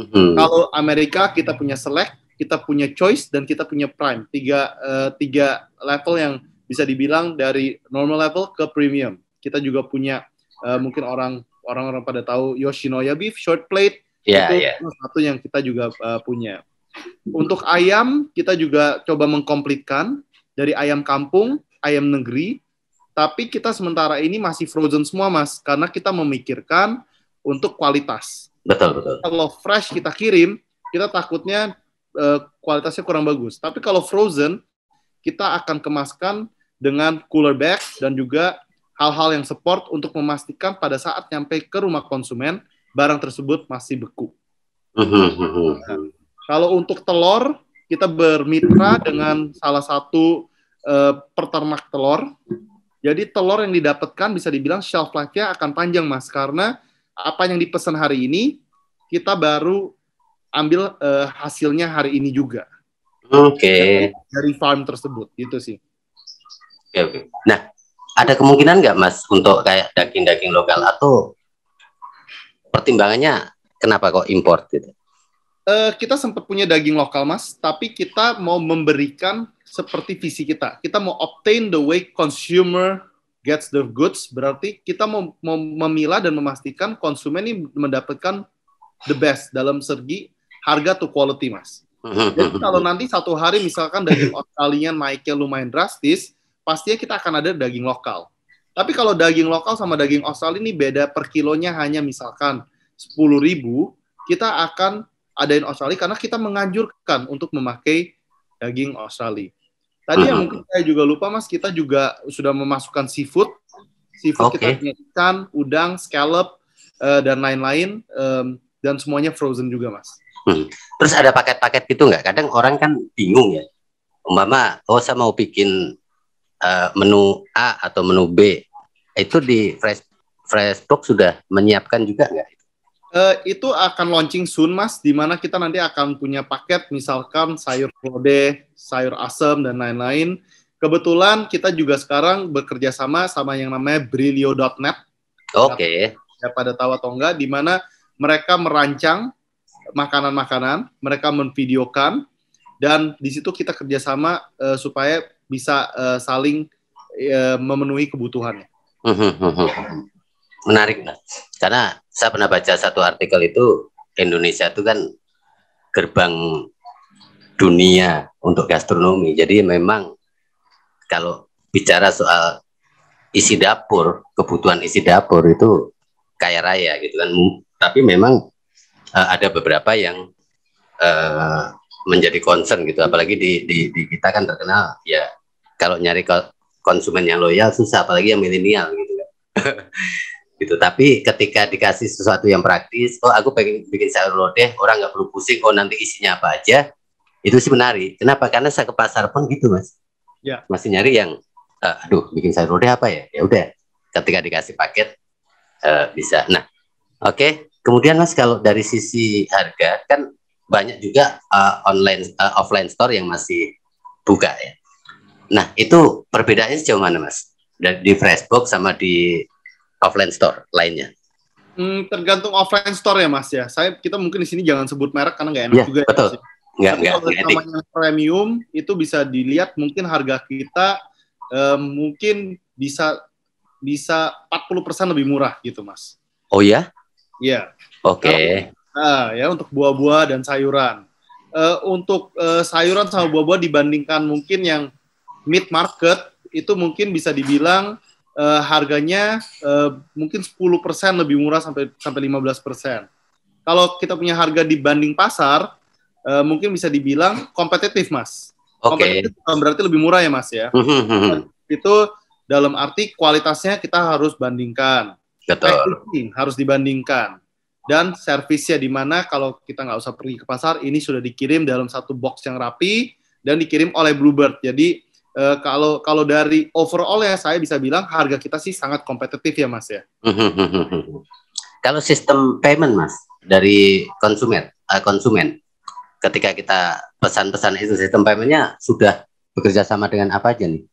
Mm-hmm. Kalau Amerika kita punya select, kita punya choice dan kita punya prime. Tiga uh, tiga level yang bisa dibilang dari normal level ke premium. Kita juga punya uh, mungkin orang orang-orang pada tahu Yoshinoya beef short plate yeah, itu yeah. satu yang kita juga uh, punya. Untuk ayam kita juga coba mengkomplitkan dari ayam kampung, ayam negeri, tapi kita sementara ini masih frozen semua, Mas, karena kita memikirkan untuk kualitas. Betul, betul. Kalau fresh kita kirim, kita takutnya uh, kualitasnya kurang bagus. Tapi kalau frozen, kita akan kemaskan dengan cooler bag dan juga hal-hal yang support untuk memastikan pada saat nyampe ke rumah konsumen, barang tersebut masih beku. Nah, kalau untuk telur, kita bermitra dengan salah satu uh, eh, peternak telur jadi telur yang didapatkan bisa dibilang shelf life-nya akan panjang mas, karena apa yang dipesan hari ini kita baru ambil uh, hasilnya hari ini juga. Oke. Okay. Dari farm tersebut, gitu sih. Oke okay, oke. Okay. Nah, ada kemungkinan nggak mas untuk kayak daging-daging lokal atau pertimbangannya kenapa kok import gitu? Uh, kita sempat punya daging lokal mas, tapi kita mau memberikan seperti visi kita. Kita mau obtain the way consumer gets the goods, berarti kita mau, mau memilah dan memastikan konsumen ini mendapatkan the best dalam segi harga to quality, Mas. Jadi kalau nanti satu hari misalkan daging Australia naiknya lumayan drastis, pastinya kita akan ada daging lokal. Tapi kalau daging lokal sama daging Australia ini beda per kilonya hanya misalkan 10.000, kita akan adain Australia karena kita menganjurkan untuk memakai daging Australia. Tadi uh-huh. yang mungkin mm-hmm. saya juga lupa Mas, kita juga sudah memasukkan seafood. Seafood okay. kita punya ikan, udang, scallop uh, dan lain-lain um, dan semuanya frozen juga Mas. Hmm. Terus ada paket-paket gitu nggak? Kadang orang kan bingung ya. Umpama, oh saya mau bikin uh, menu A atau menu B, itu di Fresh fresh box sudah menyiapkan juga nggak? Uh, itu akan launching soon mas, di mana kita nanti akan punya paket misalkan sayur lodeh, sayur asem dan lain-lain. Kebetulan kita juga sekarang bekerja sama sama yang namanya Brilio.net. Oke. Okay. Ya, pada tawa atau enggak, di mana mereka merancang makanan-makanan, mereka memvideokan, dan di situ kita kerjasama uh, eh, supaya bisa uh, saling uh, memenuhi kebutuhannya. Hmm, hmm, hmm, menarik nah. karena saya pernah baca satu artikel itu Indonesia itu kan gerbang dunia untuk gastronomi jadi memang kalau bicara soal isi dapur kebutuhan isi dapur itu kaya raya gitu kan tapi memang uh, ada beberapa yang uh, menjadi concern gitu apalagi di, di, di kita kan terkenal ya kalau nyari konsumen yang loyal susah apalagi yang milenial gitu kan gitu tapi ketika dikasih sesuatu yang praktis oh aku pengen bikin sayur lodeh orang nggak perlu pusing oh nanti isinya apa aja itu sih menarik kenapa karena saya ke pasar pun gitu mas ya. masih nyari yang uh, aduh bikin sayur lodeh apa ya ya udah ketika dikasih paket uh, bisa nah oke okay. kemudian mas kalau dari sisi harga kan banyak juga uh, online uh, offline store yang masih buka ya nah itu perbedaannya sejauh mana mas di Facebook sama di offline store lainnya? Hmm, tergantung offline store ya mas ya. Saya kita mungkin di sini jangan sebut merek karena nggak enak yeah, juga. Ya, betul. Ya, nggak, kalau namanya premium itu bisa dilihat mungkin harga kita eh, mungkin bisa bisa 40% lebih murah gitu mas. Oh ya? Iya. Oke. Okay. Nah, ya untuk buah-buah dan sayuran. Uh, untuk uh, sayuran sama buah-buah dibandingkan mungkin yang mid market itu mungkin bisa dibilang uh, harganya uh, mungkin 10% lebih murah sampai sampai 15%. Kalau kita punya harga dibanding pasar, uh, mungkin bisa dibilang kompetitif, Mas. Oke. Okay. berarti lebih murah ya, Mas ya. Hmm. itu dalam arti kualitasnya kita harus bandingkan. Betul. harus dibandingkan. Dan servisnya di mana kalau kita nggak usah pergi ke pasar, ini sudah dikirim dalam satu box yang rapi dan dikirim oleh Bluebird. Jadi uh, kalau kalau dari overall ya saya bisa bilang harga kita sih sangat kompetitif ya mas ya. kalau sistem payment mas dari konsumen uh, konsumen ketika kita pesan-pesan itu sistem paymentnya sudah bekerja sama dengan apa aja nih?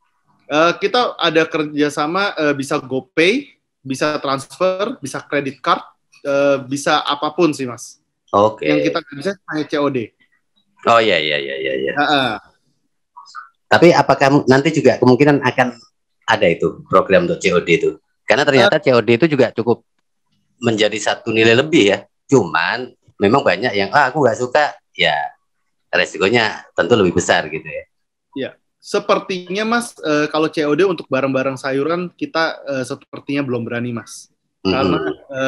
Uh, kita ada kerjasama uh, bisa GoPay, bisa transfer, bisa kredit card, uh, bisa apapun sih mas. Oke. Okay. Yang kita bisa hanya COD. Oh iya iya iya iya. Uh, uh tapi apakah nanti juga kemungkinan akan ada itu program untuk COD itu? Karena ternyata eh. COD itu juga cukup menjadi satu nilai lebih ya. Cuman memang banyak yang ah aku nggak suka ya resikonya tentu lebih besar gitu ya. Ya, sepertinya Mas e, kalau COD untuk barang-barang sayuran kita e, sepertinya belum berani Mas. Mm -hmm. Karena e,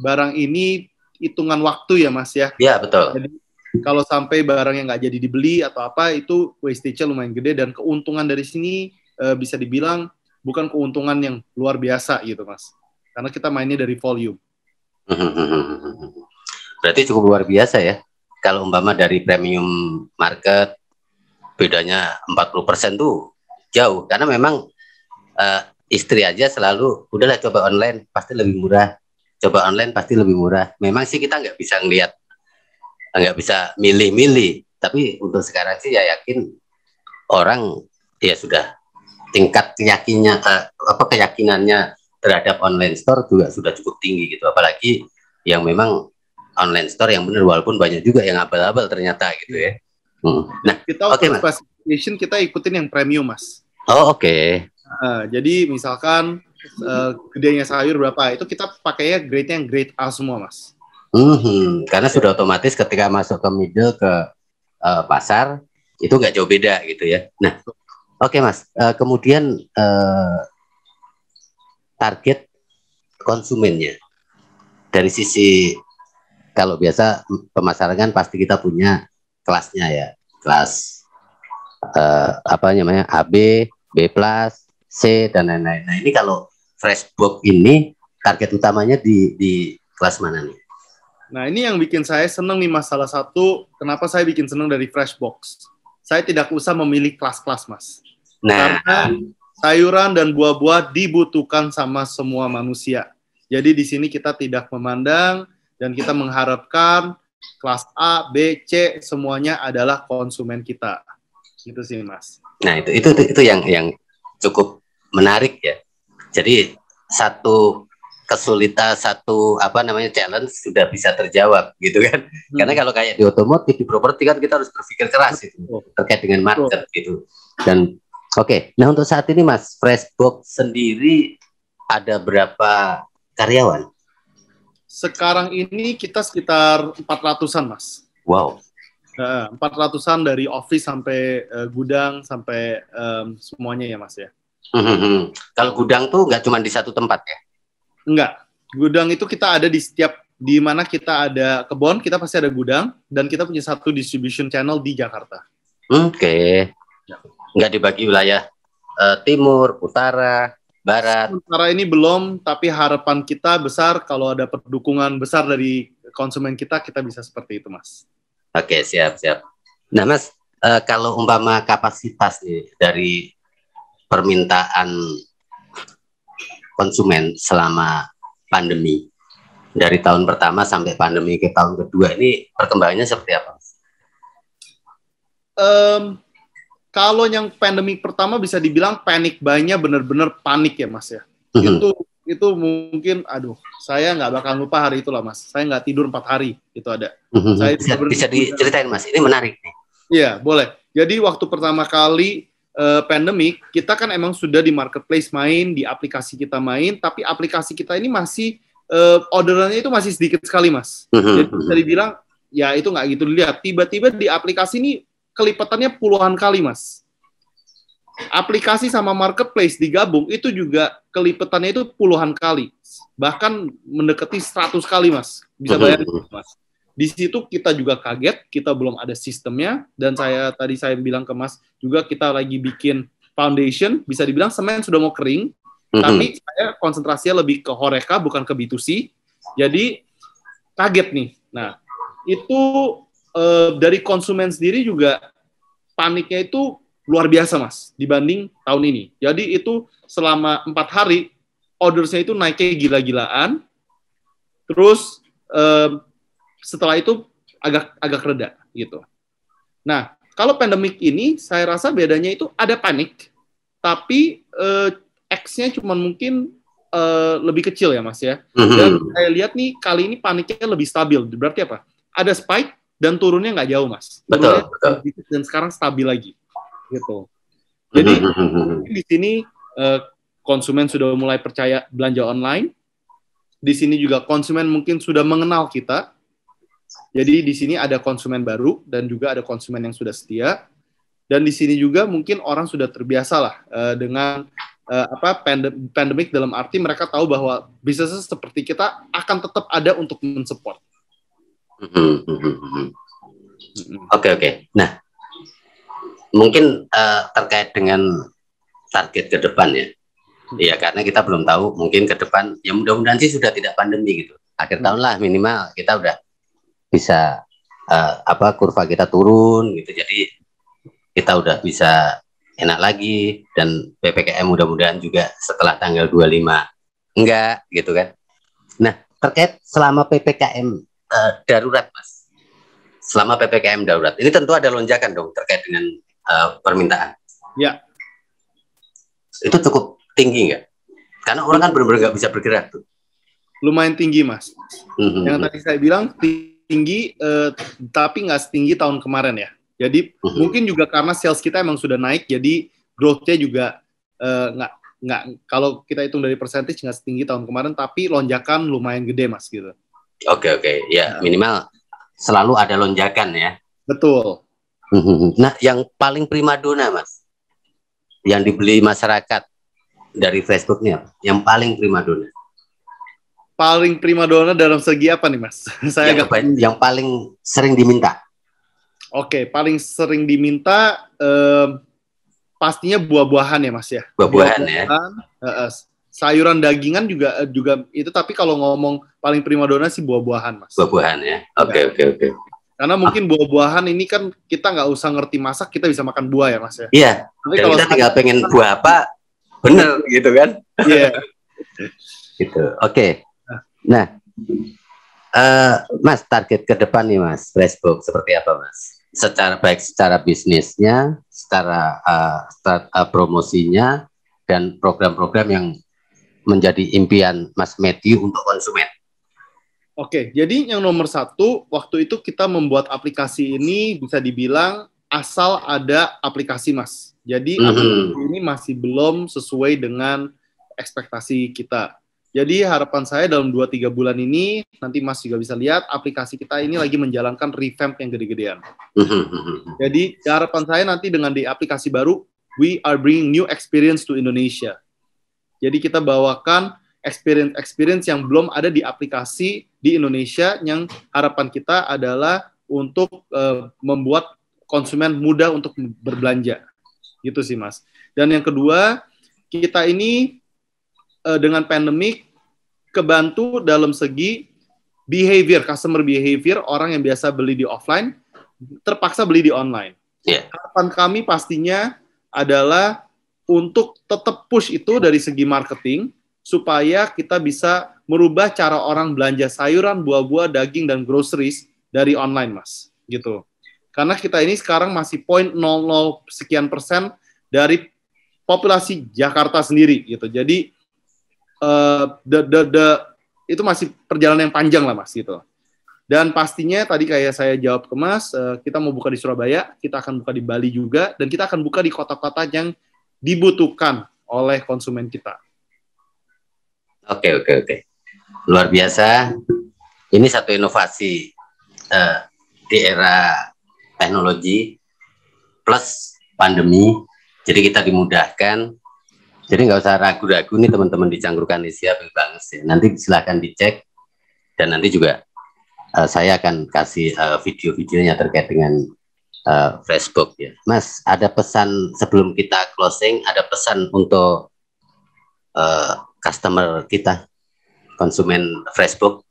barang ini hitungan waktu ya Mas ya. Iya, betul. Jadi kalau sampai barang yang nggak jadi dibeli atau apa itu wastage-nya lumayan gede dan keuntungan dari sini e, bisa dibilang bukan keuntungan yang luar biasa gitu mas karena kita mainnya dari volume berarti cukup luar biasa ya kalau umpama dari premium market bedanya 40% tuh jauh karena memang e, istri aja selalu udahlah coba online pasti lebih murah coba online pasti lebih murah memang sih kita nggak bisa ngelihat nggak bisa milih-milih tapi untuk sekarang sih ya yakin orang ya sudah tingkat keyakinannya eh, apa keyakinannya terhadap online store juga sudah cukup tinggi gitu apalagi yang memang online store yang benar walaupun banyak juga yang abal-abal ternyata gitu ya hmm. nah kita oke okay, kita ikutin yang premium mas oh oke okay. uh, eh, jadi misalkan uh, gedenya sayur berapa itu kita pakainya grade yang grade A semua mas Mm -hmm. Karena sudah otomatis ketika masuk ke middle ke uh, pasar itu nggak jauh beda gitu ya. Nah, oke okay, mas. Uh, kemudian uh, target konsumennya dari sisi kalau biasa pemasaran kan pasti kita punya kelasnya ya kelas uh, apa namanya AB, B plus, C dan lain-lain. Nah ini kalau fresh book ini target utamanya di di kelas mana nih? Nah, ini yang bikin saya senang nih Mas. Salah satu kenapa saya bikin senang dari Freshbox. Saya tidak usah memilih kelas-kelas, Mas. Nah. Karena sayuran dan buah-buah dibutuhkan sama semua manusia. Jadi di sini kita tidak memandang dan kita mengharapkan kelas A, B, C semuanya adalah konsumen kita. Gitu sih, Mas. Nah, itu itu itu yang yang cukup menarik ya. Jadi satu kesulitan satu apa namanya challenge sudah bisa terjawab gitu kan hmm. karena kalau kayak di otomotif di properti kan kita harus berpikir keras itu oh. terkait dengan market gitu dan oke okay. nah untuk saat ini mas Freshbox sendiri ada berapa karyawan sekarang ini kita sekitar empat ratusan mas wow empat ratusan dari office sampai uh, gudang sampai um, semuanya ya mas ya. Mm -hmm. Kalau gudang tuh nggak cuma di satu tempat ya? Enggak. Gudang itu kita ada di setiap di mana kita ada kebon, kita pasti ada gudang dan kita punya satu distribution channel di Jakarta. Oke. Okay. Ya. Enggak dibagi wilayah uh, timur, utara, barat. Utara ini belum, tapi harapan kita besar kalau ada perdukungan besar dari konsumen kita, kita bisa seperti itu, Mas. Oke, okay, siap, siap. Nah, Mas, uh, kalau umpama kapasitas nih dari permintaan konsumen selama pandemi dari tahun pertama sampai pandemi ke tahun kedua ini perkembangannya seperti apa? Um, kalau yang pandemi pertama bisa dibilang panik banyak bener-bener panik ya mas ya. Mm -hmm. Itu itu mungkin aduh saya nggak bakal lupa hari itu lah mas. Saya nggak tidur empat hari itu ada. Mm -hmm. Saya bisa, bisa diceritain mas, ini menarik. Iya boleh. Jadi waktu pertama kali uh, eh, pandemik, kita kan emang sudah di marketplace main, di aplikasi kita main, tapi aplikasi kita ini masih uh, orderannya itu masih sedikit sekali, Mas. Mhm, Jadi mhm. bisa dibilang ya itu nggak gitu dilihat. Tiba-tiba di aplikasi ini kelipatannya puluhan kali, Mas. Aplikasi sama marketplace digabung itu juga kelipatannya itu puluhan kali. Bahkan mendekati 100 kali, Mas. Bisa mhm, bayangin, Mas di situ kita juga kaget, kita belum ada sistemnya dan saya tadi saya bilang ke Mas juga kita lagi bikin foundation, bisa dibilang semen sudah mau kering, mm-hmm. tapi saya konsentrasinya lebih ke horeca bukan ke B2C. Jadi kaget nih. Nah, itu e, dari konsumen sendiri juga paniknya itu luar biasa Mas dibanding tahun ini. Jadi itu selama empat hari ordersnya itu naiknya gila-gilaan. Terus eh, setelah itu agak agak reda gitu. Nah, kalau pandemik ini saya rasa bedanya itu ada panik, tapi eh, X-nya cuma mungkin eh, lebih kecil ya Mas ya. Mhm. Dan saya lihat nih kali ini paniknya lebih stabil. Berarti apa? Ada spike dan turunnya nggak jauh Mas. Turunnya betul, Dan sekarang stabil lagi gitu. Mhm, Jadi mhm, di sini eh, konsumen sudah mulai percaya belanja online. Di sini juga konsumen mungkin sudah mengenal kita jadi di sini ada konsumen baru dan juga ada konsumen yang sudah setia. Dan di sini juga mungkin orang sudah terbiasa lah uh, dengan uh, apa pandemik dalam arti mereka tahu bahwa bisnis seperti kita akan tetap ada untuk mensupport. Mm-hmm. Oke oke. Nah, mungkin uh, terkait dengan target ke depan ya. Hmm. Iya karena kita belum tahu mungkin ke depan ya mudah-mudahan sih sudah tidak pandemi gitu. Akhir tahun lah minimal kita udah bisa uh, apa kurva kita turun gitu. Jadi kita udah bisa enak lagi dan PPKM mudah-mudahan juga setelah tanggal 25 enggak gitu kan. Nah, terkait selama PPKM uh, eh, darurat Mas. Selama PPKM darurat. Ini tentu ada lonjakan dong terkait dengan uh, permintaan. Ya. Itu cukup tinggi enggak? Karena orang kan benar-benar nggak bisa bergerak tuh. Lumayan tinggi, Mas. Mm -hmm. Yang hmm. tadi saya bilang tinggi, eh, tapi nggak setinggi tahun kemarin ya. Jadi uh mhm. -huh. mungkin juga karena sales kita emang sudah naik, jadi growth-nya juga eh, nggak nggak kalau kita hitung dari persentase nggak setinggi tahun kemarin, tapi lonjakan lumayan gede mas gitu. Oke okay, oke, okay. ya nah. minimal selalu ada lonjakan ya. Betul. Mhm. Nah, yang paling prima primadona mas, yang dibeli masyarakat dari Facebooknya, yang paling prima primadona paling primadona dalam segi apa nih mas? Saya yang, agak paling, yang paling sering diminta. Oke, okay, paling sering diminta um, pastinya buah-buahan ya mas ya. Buah-buahan buah ya. Uh, uh, sayuran dagingan juga juga itu tapi kalau ngomong paling primadona sih buah-buahan mas. Buah-buahan ya. Iya. Oke okay, oke okay, oke. Okay. Karena mungkin buah-buahan ini kan kita nggak usah ngerti masak, kita bisa makan buah ya mas ya. Iya. Tapi ya kalau kita tinggal pengen buah apa, bener gitu kan? Iya. gitu. Oke. Okay. Nah, uh, Mas target ke depan nih Mas, Facebook seperti apa Mas? Secara baik secara bisnisnya, secara uh, eh, start, uh, eh, promosinya dan program-program yang menjadi impian Mas Matthew untuk konsumen. Oke, jadi yang nomor satu waktu itu kita membuat aplikasi ini bisa dibilang asal ada aplikasi Mas. Jadi mm -hmm. aplikasi ini masih belum sesuai dengan ekspektasi kita. Jadi harapan saya dalam 2-3 bulan ini, nanti Mas juga bisa lihat, aplikasi kita ini lagi menjalankan revamp yang gede-gedean. Hmm. Jadi harapan saya nanti dengan di aplikasi baru, we are bringing new experience to Indonesia. Jadi kita bawakan experience-experience yang belum ada di aplikasi di Indonesia, yang harapan kita adalah untuk uh, membuat konsumen mudah untuk berbelanja. Gitu sih, Mas. Dan yang kedua, kita ini Eh, dengan pandemik kebantu dalam segi behavior customer behavior orang yang biasa beli di offline terpaksa beli di online. Yeah. Harapan kami pastinya adalah untuk tetap push itu dari segi marketing supaya kita bisa merubah cara orang belanja sayuran, buah-buah, daging dan groceries dari online, Mas. Gitu. Karena kita ini sekarang masih 0.00 sekian persen dari populasi Jakarta sendiri gitu. Jadi Eh, the, the, the, itu masih perjalanan yang panjang lah mas gitu. Dan pastinya tadi kayak saya jawab ke mas, uh, kita mau buka di Surabaya, kita akan buka di Bali juga, dan kita akan buka di kota-kota yang dibutuhkan oleh konsumen kita. Oke oke oke, luar biasa. Ini satu inovasi uh, di era teknologi plus pandemi, jadi kita dimudahkan jadi nggak usah ragu-ragu nih teman-teman di Cangkrukan Asia ya. Nanti silahkan dicek dan nanti juga uh, saya akan kasih uh, video-videonya terkait dengan uh, eh, Facebook ya. Mas, ada pesan sebelum kita closing, ada pesan untuk uh, customer kita, konsumen Facebook?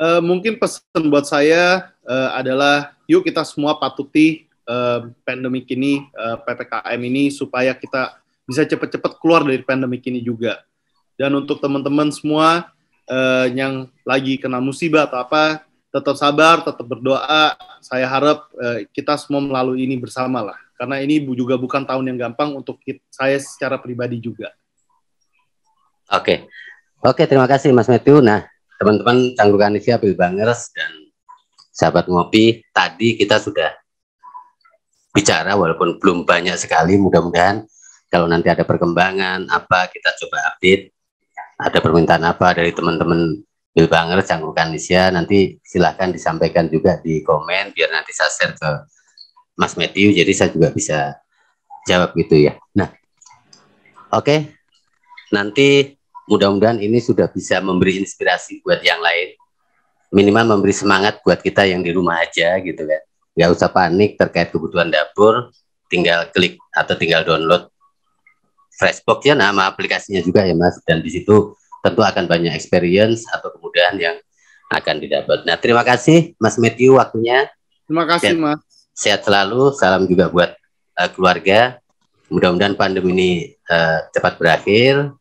Uh, mungkin pesan buat saya uh, adalah yuk kita semua patuti uh, pandemik ini, uh, PPKM ini supaya kita bisa cepat-cepat keluar dari pandemik ini juga. Dan untuk teman-teman semua uh, yang lagi kena musibah atau apa, tetap sabar, tetap berdoa. Saya harap uh, kita semua melalui ini bersama lah. Karena ini juga bukan tahun yang gampang untuk kita, saya secara pribadi juga. Oke, okay. oke okay, terima kasih Mas Matthew. Nah, teman-teman Canggukan Indonesia, Bill Bangers, dan sahabat ngopi tadi kita sudah bicara walaupun belum banyak sekali mudah-mudahan kalau nanti ada perkembangan apa kita coba update. Ada permintaan apa dari teman-teman Bilbanger, Canggung Kanisya, nanti silahkan disampaikan juga di komen biar nanti saya share ke Mas Matthew, jadi saya juga bisa jawab gitu ya. Nah, oke, okay. nanti mudah-mudahan ini sudah bisa memberi inspirasi buat yang lain, minimal memberi semangat buat kita yang di rumah aja gitu kan. Gak usah panik terkait kebutuhan dapur, tinggal klik atau tinggal download Freshbox ya nama aplikasinya juga ya Mas dan di situ tentu akan banyak experience atau kemudahan yang akan didapat. Nah, terima kasih Mas Matthew waktunya. Terima kasih sehat, Mas. Sehat selalu, salam juga buat uh, keluarga. Mudah-mudahan pandemi ini uh, cepat berakhir.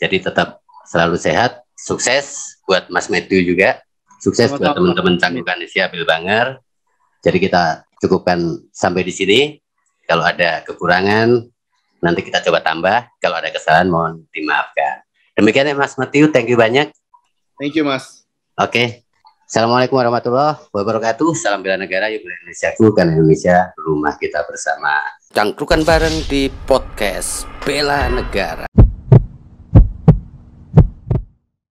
Jadi tetap selalu sehat, sukses buat Mas Matthew juga. Sukses Sama buat teman-teman Canggukan Isia Banger. Jadi kita cukupkan sampai di sini. Kalau ada kekurangan Nanti kita coba tambah. Kalau ada kesalahan mohon dimaafkan. Demikian ya Mas Matthew. Thank you banyak. Thank you Mas. Oke. Okay. Assalamualaikum warahmatullahi wabarakatuh. Salam bela negara, yuk bela Indonesia bukan Indonesia, rumah kita bersama. Cangkrukan bareng di podcast Bela Negara.